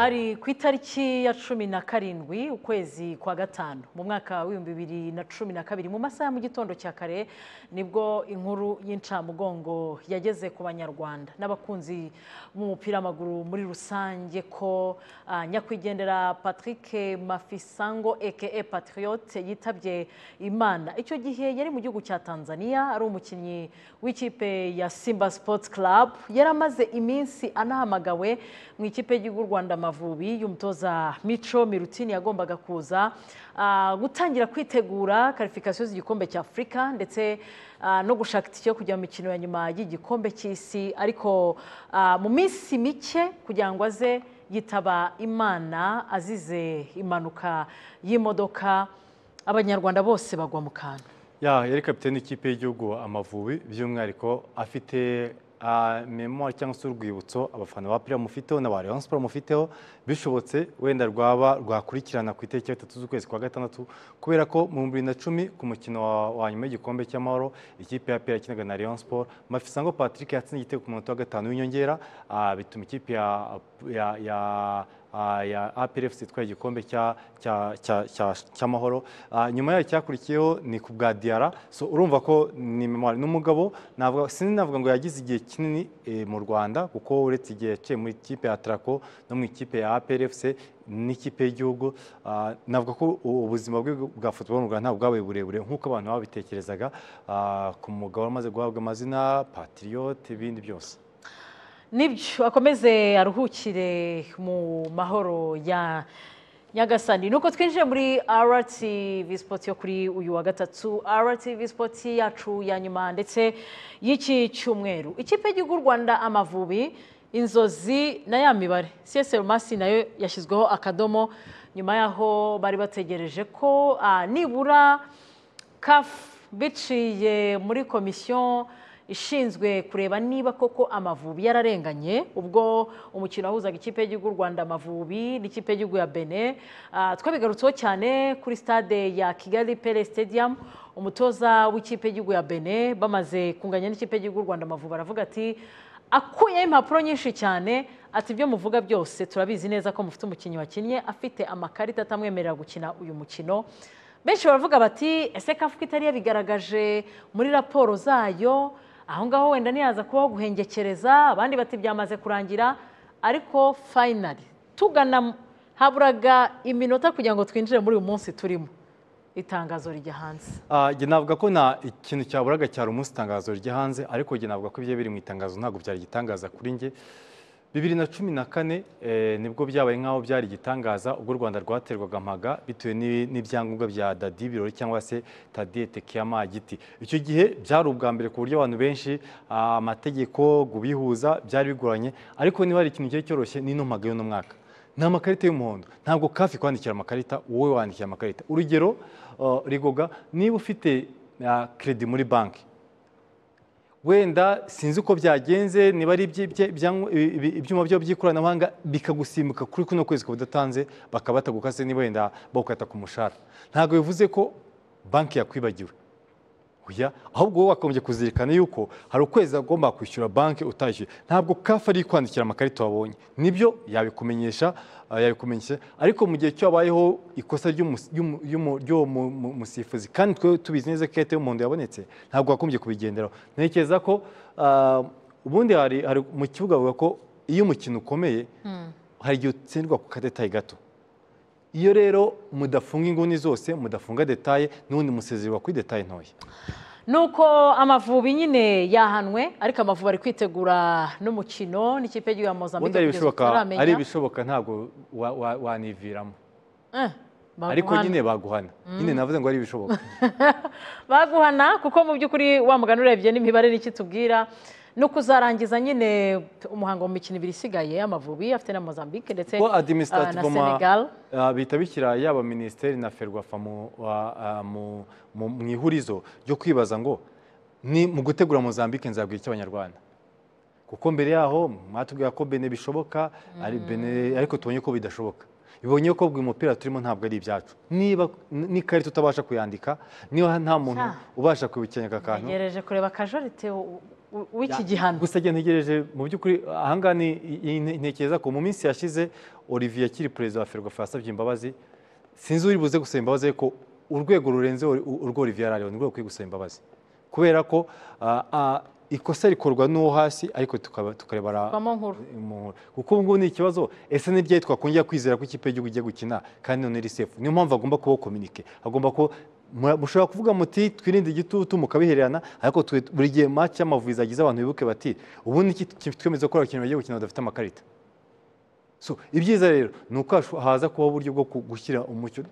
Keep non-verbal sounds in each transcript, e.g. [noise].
hari ku itariki ya cumi na karindwi ukwezi kwa gatanu mu mwaka w'ibihumbi bibiri na cumi na kabiri mu masaha ya mu gitondo cya kare nibwo inkuru y'incamugongo yageze ku banyarwanda n'abakunzi b'umupira w'amaguru muri rusange ko ah, nyakwigendera patrick mafisango eke patriote yitabye imana icyo gihe yari mu gihugu cya tanzania ari umukinnyi w'ikipe ya simba sports club yari amaze iminsi anahamagawe mu ikipe y'igihugu rwanda Amavubi y'umutoza Mico Mirutini yagombaga kuza ah, gutangira kwitegura karifikasiyo z'igikombe cya Afurika ndetse ah, no gushaka itike yo kujya mu mikino ya nyuma y'igikombe cy'isi ariko ah, mu minsi mike kugira ngo aze yitaba imana azize impanuka y'imodoka abanyarwanda bose bagwa mu kantu yari kapitene ikipe y'igihugu amavubi by'umwihariko afite Ah, Memo cyangwa se urwibutso abafana ba piriya mufiteho na ba Rayon Sports mufiteho bishobotse wenda rwaba rwakurikirana ku itariki ya gatatu z'ukwezi kwa gatandatu kubera ko mu bibiri na cumi ku mukino wa nyuma y'igikombe cy'amahoro ikipe ya piriya yakinaga na Rayon Sports Mafisango Patrick yatsinze igitego ku munota wa gatanu w'inyongera ah, bituma ikipe ya Ah, ya APRFC itwaye igikombe cy'amahoro ah, nyuma yayo cyakurikiyeho ni ku bwa diyara urumva ko ni memwari n'umugabo navuga ngo yagize igihe kinini eh, mu rwanda kuko uretse igihe yaciye mu ikipe ya tarako no mu ikipe ya APRFC n'ikipe y'igihugu ah, navuga ko ubuzima bwe bwa futuboro mu rwanda ntabwo bwabaye burebure nk'uko abantu babitekerezaga ku mugabo wamaze guhabwa amazina patiriyote ibindi byose nibyo akomeze aruhukire mu mahoro ya nyagasani nuko twinjiye muri RTV sipoti yo kuri uyu wa gatatu RTV sipoti yacu ya nyuma ndetse y'iki cyumweru ikipe y'igihugu rwanda amavubi inzozi na ya mibare csr masi nayo yashyizweho akadomo nyuma y'aho bari bategereje ko ah, nibura kafu biciye muri komisiyo ishinzwe kureba niba koko amavubi yararenganye ubwo umukino wahuzaga ikipe y'igihugu rwanda amavubi n'ikipe y'igihugu ya bene ah, twabigarutseho cyane kuri stade ya kigali pere stadium umutoza w'ikipe y'igihugu ya bene bamaze kunganya n'ikipe y'igihugu rwanda amavubi aravuga ati akuyeho impapuro nyinshi cyane ati ibyo muvuga byose turabizi neza ko mufite umukinnyi wakinnye afite amakarita atamwemerera gukina uyu mukino benshi baravuga bati ese kafu itari yabigaragaje muri raporo zayo aho ngaho wenda ntiyaza kuba guhengekereza abandi bati byamaze kurangira ariko fayinari tugana haburaga iminota kugira ngo twinjire muri uyu munsi turimo itangazo rijya hanze njye ah, navuga ko nta ikintu cyaburaga cyari umunsi itangazo rijya hanze ariko njye navuga ko ibyo biri mu itangazo ntabwo byari igitangaza kuri njye bibiri na cumi na kane eh, nibwo byabaye nk'aho byari igitangaza ubwo u rwanda rwaterwaga mpaga bitewe n'ibyangombwa bya dadi birori cyangwa se tadiyete kiyama giti icyo gihe byari ubwa mbere ku buryo abantu benshi ah, amategeko kubihuza byari bigoranye ariko niba hari ikintu gihe cyoroshye n'ino mpaga y'uno mwaka ni amakarita y'umuhondo ntabwo kafi kwandikira amakarita wowe wandikira amakarita urugero oh, rigoga niba ufite keredi ah, muri banki wenda sinzi uko byagenze niba ari ibyuma byo by'ikoranabuhanga bikagusimbuka kuri kuno kwezi ukaba udatanze bakaba batagukase niba wenda bawukata ku mushahara ntabwo bivuze ko banki yakwibagiwe oya ahubwo wowe wakomeje kuzirikana yuko hari ukwezi agomba kwishyura banki utajije ntabwo kafe ari kwandikira amakarita wabonye nibyo yabikumenyesha uh, yabikumenyesha ariko mu gihe cyabayeho habayeho ikosa ry'uwo musifuzi kandi twe tubizi neza ko ikarita y'umuhondo yabonetse ntabwo wakomeje kubigenderaho ntekereza ko uh, ubundi hari mu kibuga bavuga ko iyo umukino ukomeye hmm. hari igihe utsindwa ku kadetayi gato iyo rero mudafunga inguni zose mudafunga detaye n'ubundi musezererwa kuri detaye ntoya nuko amavubi nyine yahanwe ariko amavubi ari kwitegura n'umukino n'ikipe y'igihugu ya mpuzamahanga utaramenya ari ibishoboka ntabwo waniviramo eh, ariko nyine baguhana mm. nyine navuze ngo ari ibishoboka [laughs] baguhana kuko mu by'ukuri wa mugani urebye n'imibare n'iki tubwira no kuzarangiza nyine umuhango mu mikino ibiri isigaye amavubi afite na Mozambique ndetse ah, na Senegal ah, bihita bishyira yaba minisiteri na ferwafa ah, mu ihurizo ryo kwibaza ngo ni mu gutegura Mozambique nzabwira icyo abanyarwanda kuko mbere yaho mwatubwira ko bene bishoboka mm. ariko tubonye ko bidashoboka ibonye ko buri mupira turimo ntabwo ari ibyacu niba n'ikarita utabasha kuyandika niba nta muntu ubasha kubikenya aka kantu ntegereje kureba akajorite w'iki gihano gusa ntegereje mu by'ukuri eh, ahangaha intekereza ko mu minsi yashize olivier akiri perezida wa ferwafa yasabye imbabazi sinzi uri buze gusaba imbabazi ko urwego rurenze urwo olivier arariho ni rukwiye gusaba imbabazi kubera ko ikosa rikorwa n'uwo hasi ariko tukarebara kuko ubu ngubu ni ikibazo ese ntibyari twakongera kwizera ko ikipe y'igihugu igiye gukina kandi none risefu niyo mpamvu agomba kuba kominike agomba kuba mushobora kuvuga muti twirinde igitutu mukabihererana ariko buri gihe mati y'amavubi zagize abantu bibuke bati ubundi twemeza ko abakinnyi bagiye gukina badafite amakarita ibyiza rero ni uko haza kubaho uburyo bwo gushyira umucyo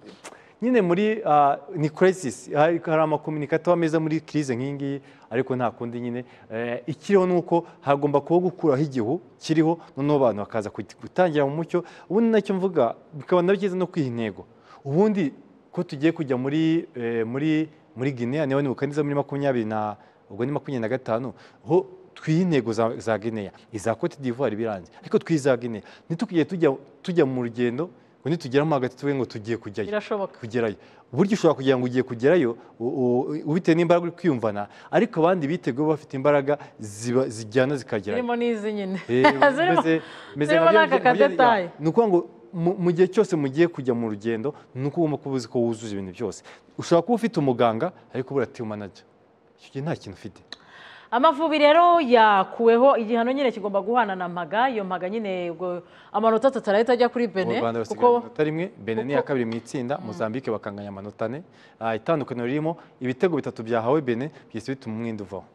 nyine muri ah, ni kirisisi hari amakominikata ameza muri kirize nk'iyi ngiyi ariko nta kundi nyine eh, ikiriho ni uko hagomba kuba gukuraho igihu kiriho noneho abantu bakaza gutangira mu mucyo ubundi nacyo mvuga bikaba byiza no kwiha intego ubundi ko tugiye kujya muri eh, muri muri guinea niba nibuka neza muri makumyabiri na ubwo ni makumyabiri na gatanu ho twiha intego za guinea iza cote d'ivoire ibiranze ariko twiza guinea ntitukujye tujya tujya mu rugendo ngo nitugeramo hagati tuvuge ngo tugiye kujyayo kugerayo uburyo ushobora kugira ngo ugiye kugerayo ubitewe n'imbaraga uri kwiyumvana ariko abandi biteguye bafite imbaraga zijyana zikagerayo zirimo n'izi nyine eh, [laughs] zirimo n'aka kadetaye ni ukuvuga ngo mu gihe cyose mugiye kujya mu rugendo ni uko ugomba kuba uzi ko wujuje ibintu byose ushobora kuba ufite umuganga ariko ubura ati manajya icyo gihe nta kintu ufite amavubi rero yakuweho igihano nyine kigomba guhana na maga iyo maga nyine amanota atatu arahita ajya kuri bene u rwanda rusigaye amanota rimwe bene ni iya kabiri mu itsinda muzambike mm. bakanganya amanota ane ah, itandukaniro ririmo ibitego bitatu byahawe bene byose bituma umwenda uvaho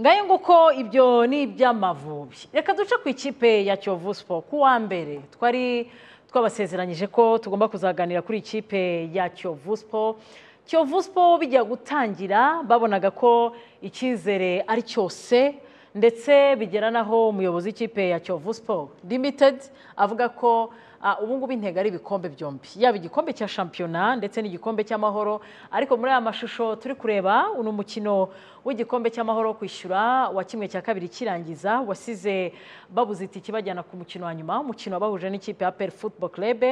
ngayo nguko ibyo ni iby'amavubi reka duce ku ikipe ya kiyovu siporo ku wa mbere twari twabasezeranyije ko tugomba kuzaganira kuri ikipe ya kiyovu siporo kiyovu siporo bijya gutangira babonaga ko icyizere ari cyose ndetse bigera naho umuyobozi w'ikipe ya kiyovu siporo limitedi avuga ko Ah, ubu ngubu intego ari ibikombe byombi yaba igikombe cya shampiyona ndetse n'igikombe cy'amahoro ariko muri aya mashusho turi kureba uno mukino w'igikombe cy'amahoro kwishyura wa kimwe cya kabiri kirangiza wasize babuze itike bajyana ku mukino wa nyuma umukino wabahuje n'ikipe ya peri futuboro kerebe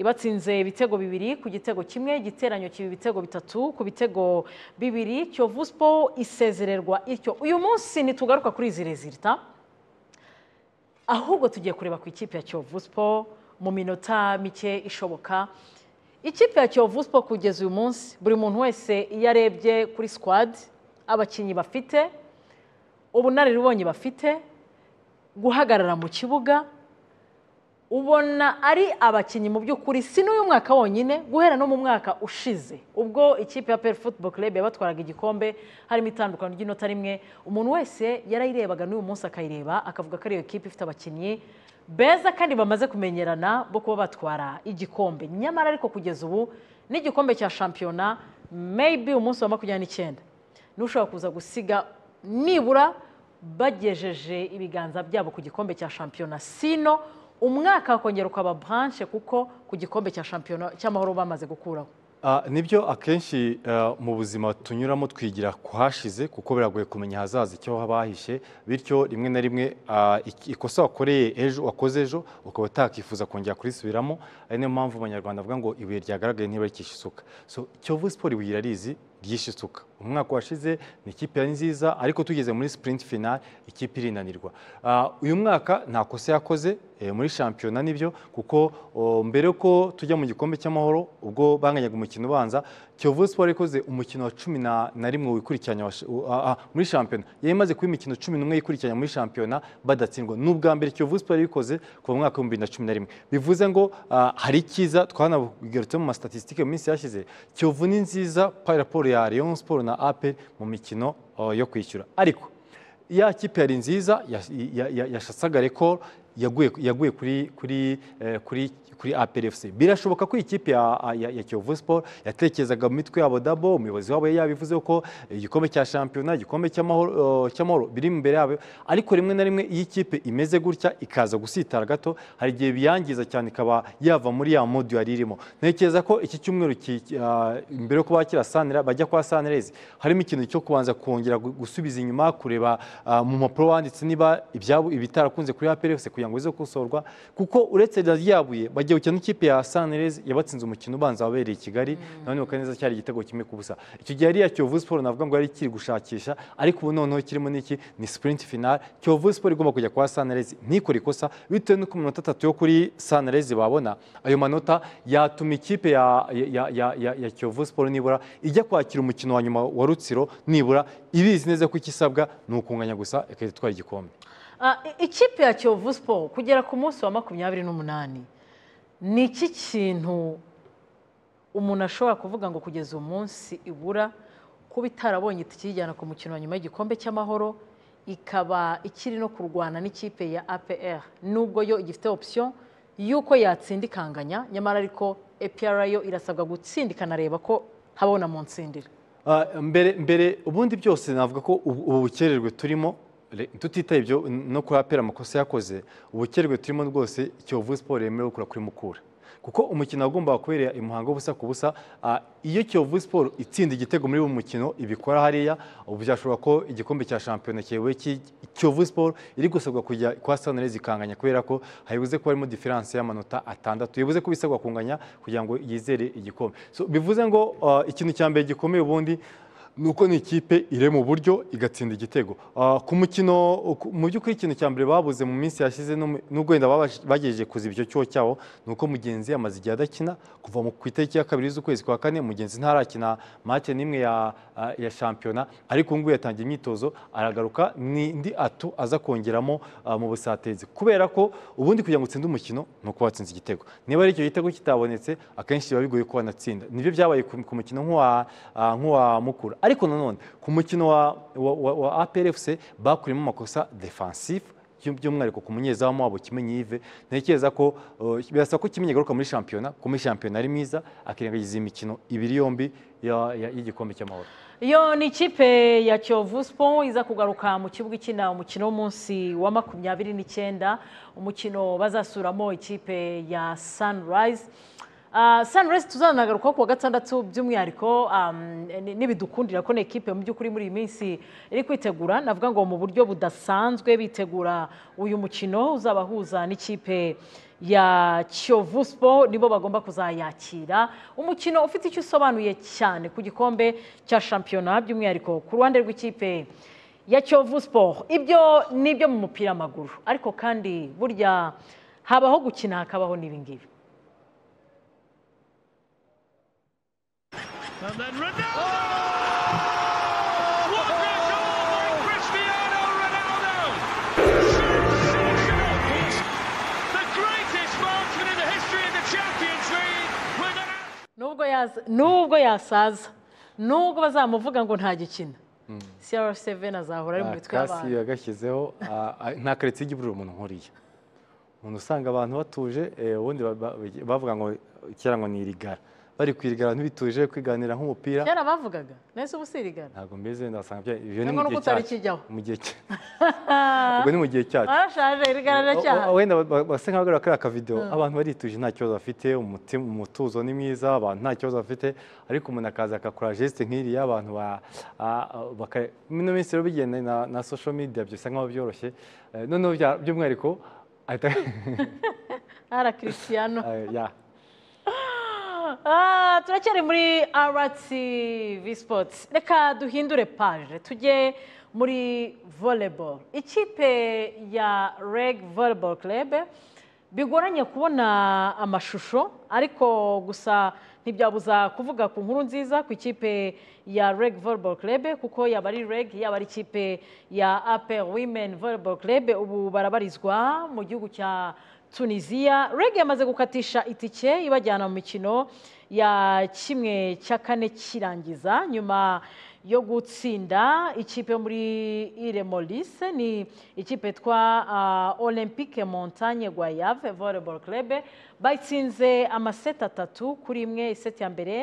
ibatsinze ibitego bibiri ku gitego kimwe igiteranyo kiba ibitego bitatu ku bitego bibiri kiyovu siporo isezererwa icyo uyu munsi ntitugaruka kuri izi rezilita ahubwo tugiye kureba ku ikipe ya kiyovu siporo mu minota mike ishoboka ikipe ya kiyovu Sport kugeza uyu munsi buri muntu wese iyo arebye kuri sikwadi abakinnyi bafite ubunararibonye bafite guhagarara mu kibuga ubona ari abakinnyi mu by'ukuri si n'uyu mwaka wonyine guhera no mu mwaka ushize ubwo ikipe ya peri football club yabatwaraga igikombe harimo itandukano ry'inota rimwe umuntu wese yarayirebaga n'uyu munsi akayireba akavuga ko ariyo kipe ifite abakinnyi beza kandi bamaze kumenyerana bo kuba batwara igikombe nyamara ariko kugeza ubu n'igikombe cya shampiyona meyibi umunsi wa makumyabiri n'icyenda ushobora kuza gusiga nibura bagejeje ibiganza byabo ku gikombe cya shampiyona sino umwaka wakongera ukaba buranshe kuko ku gikombe cya shampiyona cy'amahoro bamaze gukuraho Ah, nibyo akenshi ah, mu buzima tunyuramo twigira ku hashize kuko biragoye kumenya ahazaza icyo haba hahishe bityo rimwe na rimwe ah, ikosa wakoreye ejo wakoze ejo ukaba utakifuza kongera kurisubiramo ari niyo mpamvu abanyarwanda avuga ngo ibuye ryagaragaye ntibarikishe isuka so Kiyovu siporo ibuye irarizi ryishe isuka umwaka washize ni ikipe yari nziza ariko tugeze muri sprint finari ikipe irinanirwa uyu mwaka nta kosa yakoze Eh, muri shampiyona nibyo kuko mbere ko tujya mu gikombe cy'amahoro ubwo banganyaga umukino ubanza kiyovu siporo ikoze umukino wa cumi na rimwe wikurikiranya muri shampiyona yari imaze kuba imikino cumi n'umwe yikurikiranya muri shampiyona badatsindwa ni ubwa mbere kiyovu siporo yabikoze kuva mu mwaka w'ibihumbi bibiri na cumi na rimwe bivuze ngo hari icyiza twanabigarutse mu masitatisitike mu minsi yashize kiyovu ni nziza raporo ya leon siporo na aperi mu mikino yo kwishyura ariko ya kipe yari nziza yashasaga rekoro yaguye kuri kuri eh, kuri kuri APRFC birashoboka ko ikipe ya Kiyovu Sport yatekerezaga mu mitwe yabo dabo umuyobozi wabo yabivuze ko igikombe cya shampiyona igikombe cy'amahoro eh, biri imbere yabo ariko rimwe na rimwe iyo ikipe imeze gutya ikaza gusitara gato hari igihe biyangiza cyane ikaba yava muri ya modu yari irimo ntekereza ko iki cyumweru eh, mbere yo kubakira sanira bajya kwa sanirezi harimo ikintu cyo kubanza kongera gusubiza inyuma kureba eh, mu mpapuro wanditse niba ibitarakunze kuri APRFC kugira ngo bize gukosorwa kuko uretse ryabuye wagiye ukina n'ikipe ya sanirezi yabatsinze umukino ubanza wabereye i kigali mm. none neza cyari igitego kimwe ku busa icyo gihe ariya kiyovu siporo navuga ngo yari ikiri gushakisha ariko ubu noneho kirimo n'iki ni sipurinti finale kiyovu siporo igomba kujya kwa sanirezi ntikore ikosa bitewe n'uko iminota atatu yo kuri sanirezi babona ayo manota yatuma ikipe ya kiyovu siporo nibura ijya kwakira umukino wa nyuma wa rutsiro nibura ibizi neza ko ikisabwa ni ukunganya gusa ikahita itwara igikombe ah, ikipe ya kiyovu siporo kugera ku munsi wa makumyabiri n'umunani ni iki kintu umuntu ashobora kuvuga ngo kugeza umunsi ibura kuba itarabonye itike ku mukino wa nyuma y'igikombe cy'amahoro ikaba ikiri no kurwana n'ikipe ya APR nubwo yo igifite option y'uko yatsinda ikanganya nyamara ariko APR yo irasabwa gutsinda ikanareba ko habona mu nsindira ah, mbere mbere ubundi byose navuga ko ubu bukererwe turimo tutitaye ibyo no kuhapera amakosa yakoze ubukererwe turimo rwose kiyovu siporo yemerewe kugura kuri mukura kuko umukino wagombaga kubera umuhango w'ubusa ku busa iyo kiyovu siporo itsinda igitego muri uwo mukino ibikora hariya ubu byashobora ko igikombe cya shampiyona kiyobowe kiyovu siporo iri gusabwa kujya kwa sanirezi zikanganya kubera ko hayibuze ko harimo diferanse y'amanota atandatu yabuze ko bisabwa kunganya kugira ngo yizere igikombe bivuze ngo ikintu cya mbere gikomeye ubundi ni uko ni ikipe irema uburyo igatsinda igitego ah, ku mukino mu by'ukuri ikintu cya mbere babuze mu minsi yashize n'ubwo wenda bagejeje kuza ibyo cyo cyabo ni uko mugenzi yamaze igihe adakina kuva ku itariki ya kabiri z'ukwezi kwa kane mugenzi ntarakina make n'imwe ah, ya shampiyona ariko ubu ngubu yatangiye imyitozo aragaruka n'indi ato aza kongeramo ah, mu busatezi kubera ko ubundi kugira ngo utsinde umukino ni uko watsinze igitego niba ari icyo gitego kitabonetse akenshi biba bigoye ko wanatsinda nibyo byabaye ku mukino nk'uwa mukura ariko nanone ku mukino wa aperefuse bakuriyemo amakosa defansifu by'umwihariko ku munyezamu wabo kimenyi yive ntekereza ko uh, birasa ko kimenyi agaruka muri shampiyona ku muri shampiyona ari mwiza akirengagiza imikino ibiri yombi y'igikombe cy'amahoro iyo ni ikipe ya kiyovu siporo iza kugaruka mu kibuga ikina umukino w'umunsi wa makumyabiri n'icyenda umukino bazasuramo ikipe ya sanirayizi Uh, saniresi tuzanagaruka ku wa gatandatu by'umwihariko um, n'ibidukundira ko ekipe mu by'ukuri muri iyi minsi iri kwitegura navuga ngo mu buryo budasanzwe bitegura uyu mukino uzabahuza n'ikipe ya kiyovu siporo nibo bagomba kuzayakira umukino ufite icyo usobanuye cyane ku gikombe cya shampiyona by'umwihariko ku ruhande rw'ikipe ya kiyovu siporo ibyo ni ibyo mu mupira w'amaguru ariko kandi burya habaho gukina hakabaho n'ibingibi And then Ronaldo! Oh! What a goal by Cristiano Ronaldo! The greatest marksman in the history of the Champions League Nubwo yasaza, nubwo bazamuvuga ngo ntagikina. Hmm. CR7 azahora ari mu mitwe y'abantu. Kasi yagashyizeho nta karetsi igiburira umuntu nkuriya. Umuntu usanga abantu batuje eh, ubundi bavuga ngo kera ngo ni irigara. bari kwirigara abantu bituje kwiganira nk'umupira yarabavugaga neza ubu sirigara ntabwo mbizi ndasanga ibyo ni mu gihe cyacu mu gihe [laughs] ubwo ni mu gihe cyacu ah, arashaje irigarara cyane wenda basa nkaho bagarura kariya kavidewo hmm. abantu barituje nta kibazo bafite umutuzo ni mwiza abantu nta kibazo bafite ariko umuntu akaza agakora jesite nk'iriya abantu ino minsi rero bigenda na sosho midiya bisa nkaho byoroshye eh, noneho by'umwihariko ahita [laughs] ara kirisiyano [laughs] eh, Ah, turacyari muri RTV sports reka duhindure paje tujye muri volleyball ikipe ya reg volleyball club bigoranye kubona amashusho ariko gusa ntibyabuza kuvuga ku nkuru nziza ku ikipe ya reg volleyball club kuko yaba ari reg yaba ari ikipe ya apel women volleyball club ubu barabarizwa mu gihugu cya tunisiya rege yamaze gukatisha itike ibajyana mu mikino ya kimwe cya kane kirangiza nyuma yo gutsinda ikipe muri muri iremorise ni ikipe twa olympique montagne guayave volleyball club batsinze amaseti atatu kuri imwe iseti ya mbere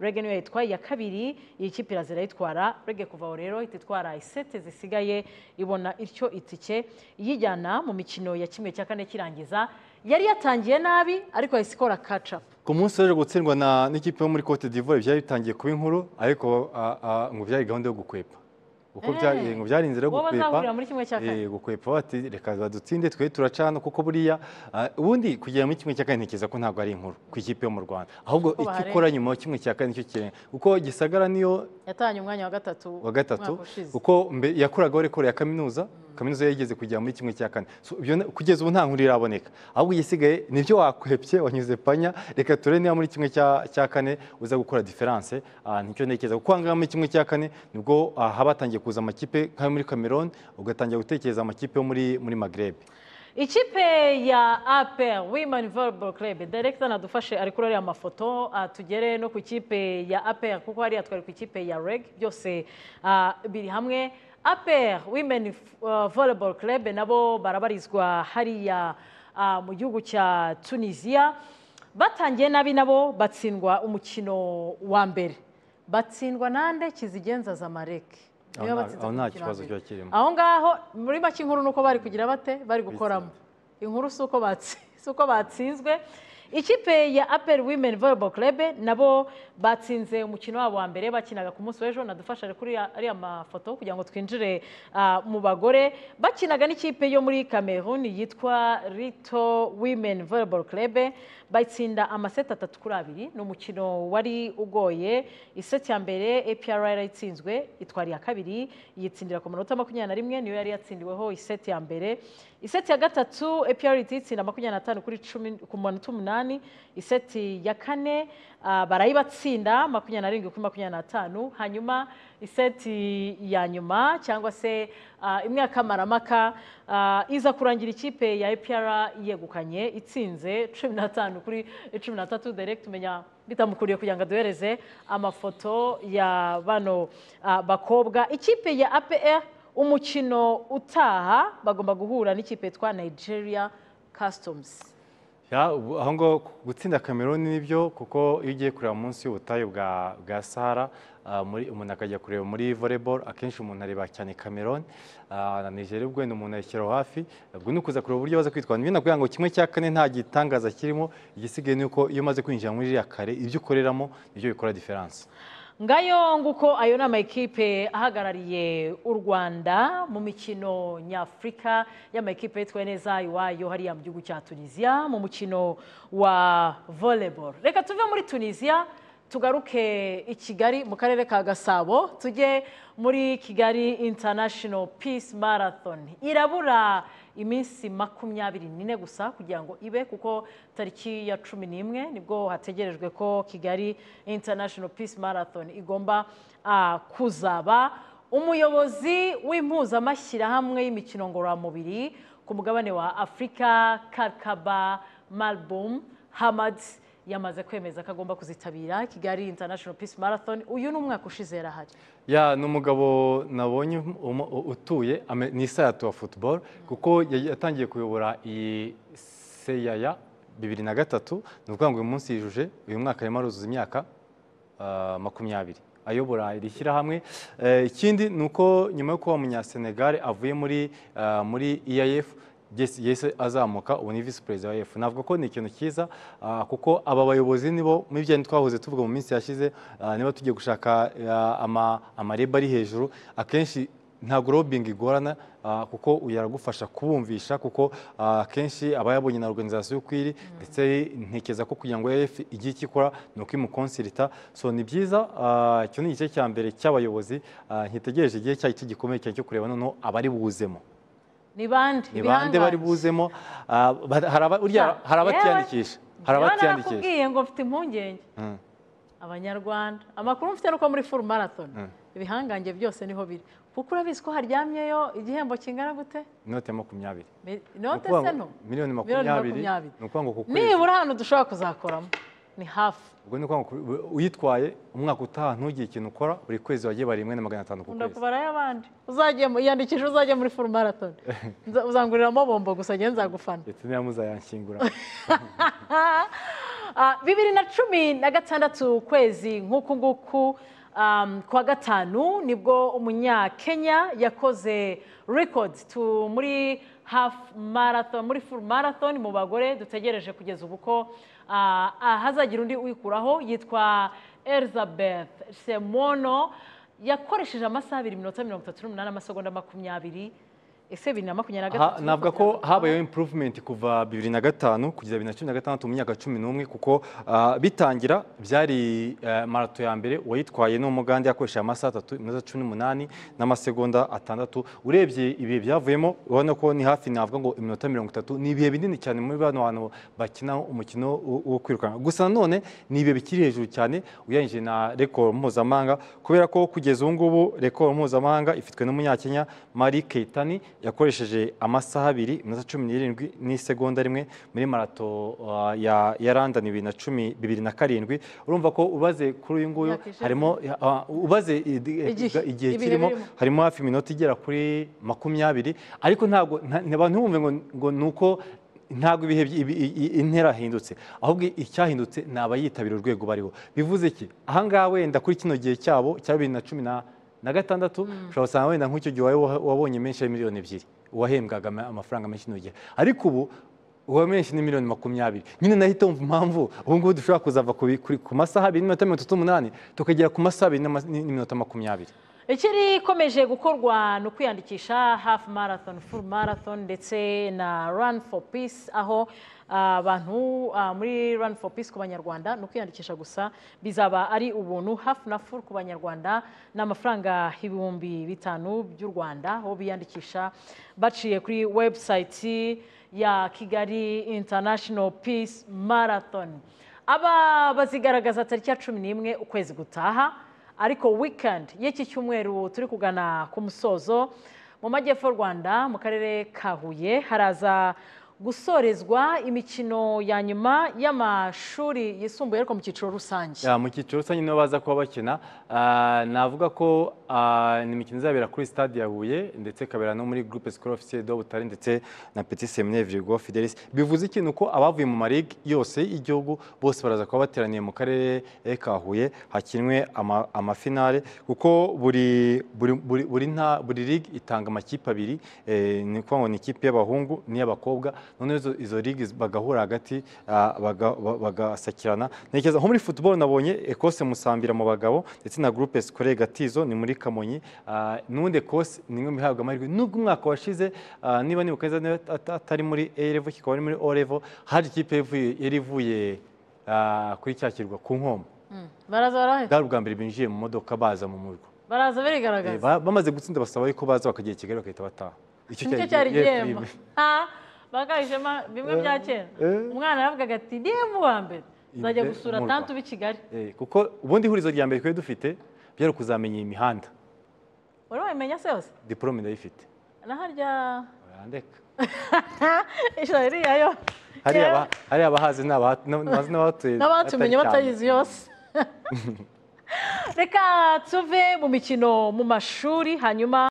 rege niyo yitwaye iya kabiri iyi kipe irazira yitwara rege kuva aho rero ihita itwara iseti zisigaye ibona icyo itike iyijyana mu mikino ya kimwe cya kane kirangiza yari yatangiye nabi ariko yahise ikora kacapu ku munsi waje gutsindwa n'ikipe yo muri cote d'ivoire byari bitangiye kuba inkuru ariko ngo byari gahunda yo gukwepa kuko byari eh. inzira yo gukwepa eh, gukwepa bati reka badutsinde twe turacana kuko buriya ubundi kugera muri kimwe cya kane ntekereza ko ntabwo ari inkuru ku ikipe yo mu rwanda ahubwo icyo ikora nyuma kimwe cya kane nicyo kirenga kuko gisagara niyo yatanye umwanya wa gatatu wa gatatu kuko yakoragaho rekoro ya kaminuza mm. kaminuza yigeze kugera muri kimwe cya kane kugeza ubu nta nkuru iraboneka ahubwo igisigaye nibyo wakwepye wanyuze panya reka turebe niba muri kimwe cya kane uza gukora diferanse ah, nicyo ntekereza kuko aha muri kimwe cya kane nibwo ah, habatangiye kuza amakipe nk'ayo muri cameroon ugatangira gutekereza amakipe yo muri muri magrebe ikipe ya aper wimani volleyball club direkita nadufashe ari kuri ariya mafoto ah, tugere no ku kipe ya aper kuko hariya twari ku ikipe ya reg byose biri hamwe APR Women uh, Volleyball Club nabo barabarizwa hariya uh, mu gihugu cya Tunisia batangiye nabi nabo batsindwa umukino wa mbere batsindwa nande kizigenza zamareke aho nta kibazo kiba kirimo aho ngaho muri make inkuru ni uko bari kugira bate bari gukoramo inkuru si uko [laughs] batsinzwe ikipe ya aperi wimeni volleyball club nabo batsinze umukino wabo wa mbere bakinaga ku munsi w'ejo nadufashe kuri ariya mafoto kugira ngo twinjire ah, mu bagore bakinaga n'ikipe yo muri cameroon yitwa rito wimeni volleyball club batsinda amaseti atatu kuri abiri ni umukino wari ugoye iseti ya mbere APR yatsinzwe itwara iya kabiri yitsindira ku manota makumyabiri na rimwe niyo yari yatsindiweho iseti ya mbere iseti ya gatatu epiyariti itsinda makumyabiri na tanu kuri cumi ku manota umunani iseti ya kane uh, barayibatsinda makumyabiri na rindwi kuri makumyabiri na tanu hanyuma iseti ya nyuma cyangwa se uh, imwe y'akamaramaka uh, iza kurangira ikipe ya epiyara yegukanye itsinze cumi n'atanu kuri cumi na tatu direkiti umenya bitamukuriye kugira ngo duhereze amafoto ya bano bakobwa ikipe ya apr umukino utaha bagomba guhura n'ikipe twa nigeria customs aho ngo gutsinda cameroon nibyo kuko iyo ugiye kureba munsi y'ubutayu bwa sahara ah, umuntu akajya kureba muri volleyball akenshi umuntu areba cyane cameroon ah, na nigeria ubwo wenda umuntu ayishyiraho hafi ubwo ni ukuza kureba uburyo baza kwitwara niba nakugira ngo kimwe cya kane nta gitangaza kirimo igisigaye ni uko iyo umaze kwinjira muri iriya kare ibyo ukoreramo nibyo bikora diferanse ngayo nguko ayo ni amakipe ahagarariye u rwanda mu mikino nyafurika y'amakipe yitwaye neza iwayo hariya mu gihugu cya tunisiya mu mukino wa voleboro reka tuve muri tunisiya tugaruke i kigali mu karere ka gasabo tujye muri kigali international peace marathon irabura iminsi makumyabiri n'ine gusa kugira ngo ibe kuko tariki ya cumi n'imwe nibwo hategerejwe ko kigali international peace marathon igomba ah, kuzaba umuyobozi w'impuzamashyirahamwe y'imikino ngororamubiri ku mugabane wa afurika karkaba malbum hamad yamaze kwemeza ko agomba kuzitabira kigali international peace marathon uyu ni umwaka ushize yarahari ya ni umugabo nabonye utuye ni isayatu wa football kuko yatangiye kuyobora iyi seyaya bibiri na gatatu ni ukuvuga ngo uyu munsi yijuje uyu mwaka arimo aruzuza imyaka ah, makumyabiri ayobora iri shyirahamwe eh, ikindi ni uko nyuma yo kuba umunyasenegare avuye muri ah, muri e iaf yesu azamuka ubu ni visi perezida wa efu navuga ko ni ikintu cyiza ah, kuko aba bayobozi nibo muri bya twahoze tuvuga mu minsi yashize ah, niba tugiye gushaka ah, amareba ari hejuru akenshi ntabwo robingi igorana kuko uyaragufasha kubumvisha kuko akenshi aba yabonye na organizasiyo ukwiri ndetse ntekereza ko kugira ngo efu igihe icyo ikora ni uko imukonsirita so ni byiza icyo ni igice cya mbere cy'abayobozi ntitegereje igihe cyari gikomeye cyane cyo kureba noneho abari buzemo ni bande bari buzemo hari abatiyandikisha hari abatiyandikisha nakubwiye ngo mfite impungenge hmm. abanyarwanda amakuru mfite nuko muri full marathon ibihangange hmm. byose niho biri kuko urabizi ko haryamyeyo igihembo kingana gute inote makumyabiri inote se no miliyoni makumyabiri nibura hano dushobora kuzakoramo ni hafi ubwo ni ukuvuga ngo uyitwaye umwaka utaha ntugire ikintu ukora buri kwezi wagiye rimwe na magana atanu ku kwezi kubara y'abandi yiyandikisha uzajya muri furu maratoni [laughs] uzanguriramo bombo gusa njye nzagufana ndetse niba muzayanshyingura [laughs] ah, bibiri na cumi na gatandatu ukwezi nk'uku nguku um, kwa gatanu nibwo umunyakenya yakoze records muri hafu marathon muri full marathon mu bagore dutegereje kugeza ubu ko Ah, ah, hazagira undi uyikuraho yitwa elizabeth semono yakoresheje amasaha abiri minota mirongo itatu n'umunani amasegonda makumyabiri ese bibiri na makumyabiri na gatatu navuga ko habayeho impuruvumenti kuva bibiri na gatanu kugeza bibiri na cumi na gatandatu mu myaka cumi n'umwe kuko ah, bitangira byari eh, marato ya mbere uwayitwaye ni umugande yakoresheje amasaha atatu iminota cumi n'umunani n'amasegonda atandatu urebye ibihe byavuyemo urabona ko ni hafi navuga ngo iminota mirongo itatu ni ibihe binini cyane muri bano bantu bakina umukino wo kwirukanka gusa nanone ni ibihe bikiri hejuru cyane ugereranyije na rekoro mpuzamahanga kubera ko kugeza ubu ngubu rekoro mpuzamahanga ifitwe n'umunyakenya marie keitani yakoresheje amasaha abiri iminota cumi n'irindwi n'isegonda rimwe muri marato uh, ya London bibiri na cumi bibiri na karindwi urumva ko ubaze kuri uyu nguyu harimo uh, ubaze eh, igihe kirimo harimo hafi iminota igera kuri makumyabiri ariko ntabwo ntibumve ngo ni uko ntabwo ibihe intera ahindutse ahubwo icyahindutse ni abayitabira urwego bariho bivuze iki ahangaha wenda kuri kino gihe cyabo cya bibiri na cumi na na gatandatu ushobora mm. usanga wenda nk'icyo gihe wabonye menshi ya miliyoni ebyiri uwahembwaga amafaranga menshi n'urugero ariko ubu uwa menshi ni miliyoni makumyabiri nyine nahita wumva impamvu ubu ngubu dushobora kuzava ku masaha abiri n'iminota mirongo itatu n'umunani tukagera ku masaha abiri n'iminota makumyabiri ikiri ikomeje gukorwa ni ukwiyandikisha hafu marathon full marathon ndetse na run for peace aho Ah, abantu ah, muri run for peace ku banyarwanda ni ukwiyandikisha gusa bizaba ari ubuntu hafu na furu ku banyarwanda ni amafaranga ibihumbi bitanu by'u rwanda aho biyandikisha baciye kuri webusayiti ya kigali international peace marathon aba bazigaragaza tariki ya cumi n'imwe ukwezi gutaha ariko wikendi y'iki cyumweru turi kugana ku musozo mu majyepfo rwanda mu karere ka huye haraza gusorezwa imikino ya nyuma y'amashuri yisumbuye ariko mu cyiciro rusange mu cyiciro rusange nibo baza kuba bakina ah, navuga ko ah, imikino izabera kuri stade ya huye ndetse ikabera no muri groupe scolaire officiel de butare ndetse na petit seminaire virgo fidelis bivuze ikintu ko abavuye mu marigue yose y'igihugu bose baraza kuba bateraniye mu karere eh, ka huye hakinwe amafinale kuko buri buri buri ligue itanga amakipe abiri eh, ni ukuvuga ngo ni ikipe y'abahungu n'iy'abakobwa noneho izo ligue bagahura hagati bagasakirana ntekereza nko muri football nabonye ekose musambira mu bagabo ndetse na groupe scolaire gatizo ni muri kamonyi n'undi ekose ni imwe mu ihabwa amahirwe nubwo umwaka washize niba nibuka neza atari muri a kikaba ari muri o hari ikipe yari ivuye kuri cya kirwa ku nkombo hmm. baraza ubwa mbere binjiye mu modoka baza mu murwa baraza barigaragaza eh, bamaze gutsinda basaba yuko baza bakagera kigali bagahita bataha icyo cyari igihembo bakayishema bimwe bya kera umwana yaravugaga ati niba uwa nzajya gusura tantu b'i kigali kuko ubundi ihurizo rya mbere twari dufite byari ukuzamenya iyi mihanda se yose diporome ndayifite na urandeka ijoro ririya hariya abahazi n'abahatuye n'abatumenye batayizi yose reka tuve mu mikino mu mashuri hanyuma